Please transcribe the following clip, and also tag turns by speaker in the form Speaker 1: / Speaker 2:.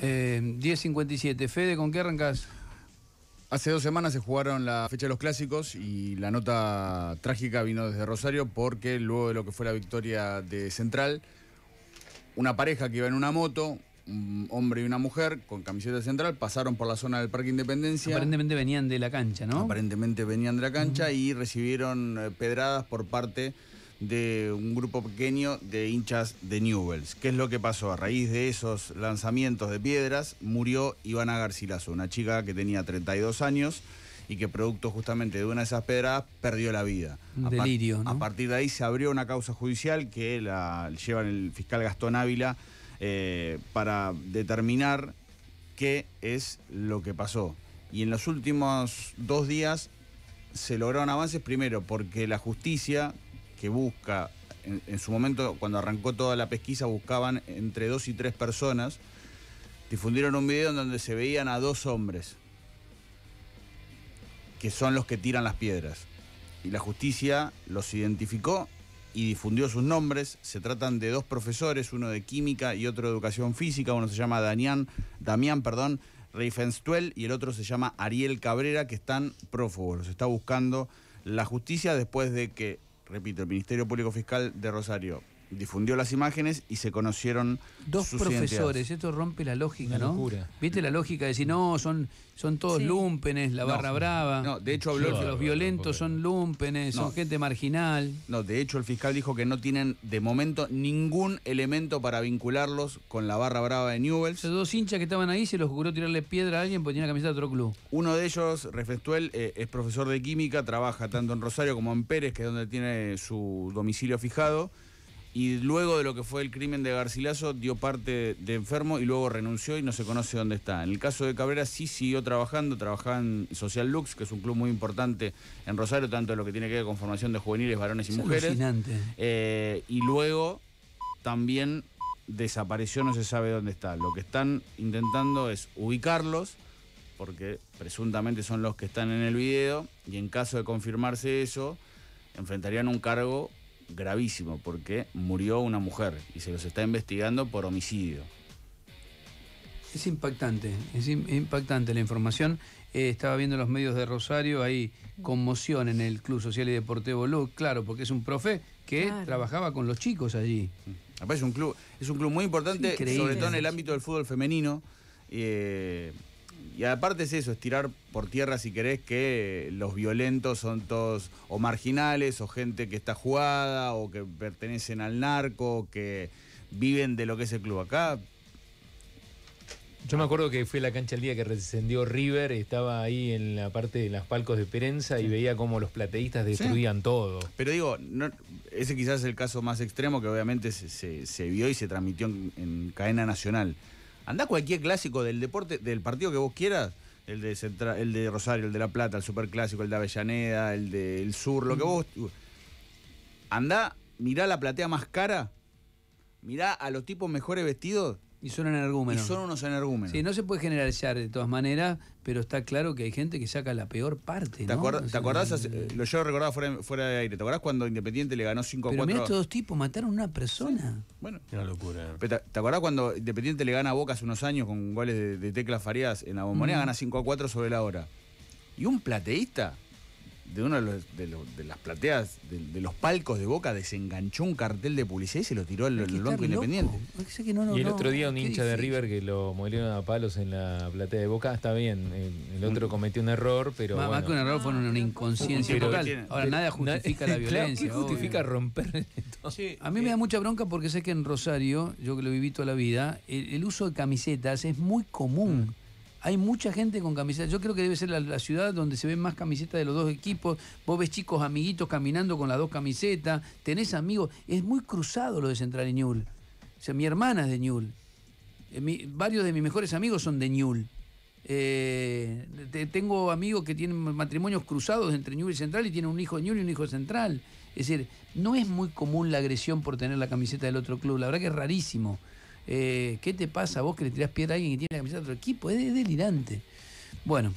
Speaker 1: 10.57. Eh, Fede, ¿con qué arrancas? Hace dos semanas se jugaron la fecha de los clásicos y la nota trágica vino desde Rosario porque luego de lo que fue la victoria de Central, una pareja que iba en una moto, un hombre y una mujer con camiseta Central, pasaron por la zona del Parque Independencia. Aparentemente venían de la cancha, ¿no? Aparentemente venían de la cancha y recibieron eh, pedradas por parte de un grupo pequeño de hinchas de Newells. ¿Qué es lo que pasó? A raíz de esos lanzamientos de piedras murió Ivana Garcilaso, una chica que tenía 32 años y que producto justamente de una de esas piedras perdió la vida. A, partir de ahí se abrió una causa judicial que la llevan el fiscal Gastón Ávila eh, para determinar qué es lo que pasó. Y en los últimos dos días se lograron avances, primero porque la justicia que busca, en, su momento cuando arrancó toda la pesquisa buscaban entre dos y tres personas, difundieron un video en donde se veían a dos hombres, que son los que tiran las piedras. Y la justicia los identificó y difundió sus nombres. Se tratan de dos profesores, uno de química y otro de educación física. Uno se llama Damián, Damián perdón, Reifenstuel y el otro se llama Ariel Cabrera, que están prófugos. Los está buscando la justicia después de que repito, el Ministerio Público Fiscal de Rosario difundió las imágenes y se conocieron dos profesores.
Speaker 2: Esto rompe la lógica, ¿no? ¿Viste la lógica de decir, no, son, son todos lumpenes, la barra brava? No, de hecho habló. los
Speaker 1: violentos son lumpenes, son gente marginal. No, de hecho el fiscal dijo que no tienen de momento ningún elemento para vincularlos con la barra brava de Newell's. Esos dos
Speaker 2: hinchas que estaban ahí se los ocurrió tirarle piedra a alguien porque tenía la camiseta de otro club.
Speaker 1: Uno de ellos, Refestuel, eh, es profesor de química, trabaja tanto en Rosario como en Pérez, que es donde tiene su domicilio fijado y luego de lo que fue el crimen de Garcilaso dio parte de enfermo y luego renunció y no se conoce dónde está. En el caso de Cabrera sí siguió trabajando, trabajaba en Social Lux, que es un club muy importante en Rosario, tanto en lo que tiene que ver con formación de juveniles, varones y mujeres. Eh, y luego también desapareció, no se sabe dónde está. Lo que están intentando es ubicarlos, porque presuntamente son los que están en el video, y en caso de confirmarse eso, enfrentarían un cargo gravísimo porque murió una mujer y se los está investigando por homicidio.
Speaker 2: Es impactante, es impactante la información. Eh, estaba viendo los medios de Rosario, hay conmoción en el Club Social y Deportivo Luz, claro, porque es un profe que trabajaba con
Speaker 1: los chicos allí. es un club, es un club muy importante, sobre todo en el ámbito del fútbol femenino. Eh, y aparte es eso, es tirar por tierra si querés que los violentos son todos o marginales o gente que está jugada o que pertenecen al narco, que viven de lo que es el club acá. Yo me acuerdo que fue a la cancha el día que rescendió River, estaba ahí en la parte de las palcos de Perenza y veía cómo los plateístas destruían todo. Pero digo, ese quizás es el caso más extremo que obviamente se, vio y se transmitió en cadena nacional Andá cualquier clásico del deporte, del partido que vos quieras, el de el de Rosario, el de La Plata, el Superclásico, el de Avellaneda, el del Sur, lo que mm. vos. Andá, mirá la platea más cara, mirá a los tipos mejores vestidos y son energúmenos. Y son unos
Speaker 2: energúmenos. Sí, no se puede generalizar de todas maneras, pero está claro que hay gente que saca la peor parte. ¿Te, acuerdas, ¿Te, acordás?
Speaker 1: Eh, lo yo recordaba fuera, fuera, de aire. ¿Te acordás cuando Independiente le ganó 5 a 4? Pero estos dos
Speaker 2: tipos mataron a una persona. Bueno.
Speaker 1: Una locura. te, acordás cuando Independiente le gana a Boca hace unos años con goles de, teclas Tecla Farías en la bombonera? Mm. Gana 5 a 4 sobre la hora. Y un plateísta de uno de, los, las plateas, de, los palcos de Boca, desenganchó un cartel de publicidad y se lo tiró al, Blanco independiente.
Speaker 2: y el otro día un hincha
Speaker 1: de River que lo molieron a palos en la platea de Boca, está bien, el, otro mm. cometió un error, pero... Más, que un error fue una inconsciencia total. Ahora, nada justifica la violencia. justifica
Speaker 2: romper A mí me da mucha bronca porque sé que en Rosario, yo que lo viví toda la vida, el, uso de camisetas es muy común. Mm. Hay mucha gente con camisetas. Yo creo que debe ser la, ciudad donde se ven más camisetas de los dos equipos. Vos ves chicos amiguitos caminando con las dos camisetas. Tenés amigos. Es muy cruzado lo de Central y Ñul. O sea, mi hermana es de Ñul. Eh, varios de mis mejores amigos son de Ñul. Eh, tengo amigos que tienen matrimonios cruzados entre Ñul y Central y tienen un hijo de Ñul y un hijo de Central. Es decir, no es muy común la agresión por tener la camiseta del otro club. La verdad que es rarísimo. Eh, ¿Qué te pasa vos que le tirás piedra a alguien que tiene la camiseta de otro equipo? Es delirante. Bueno,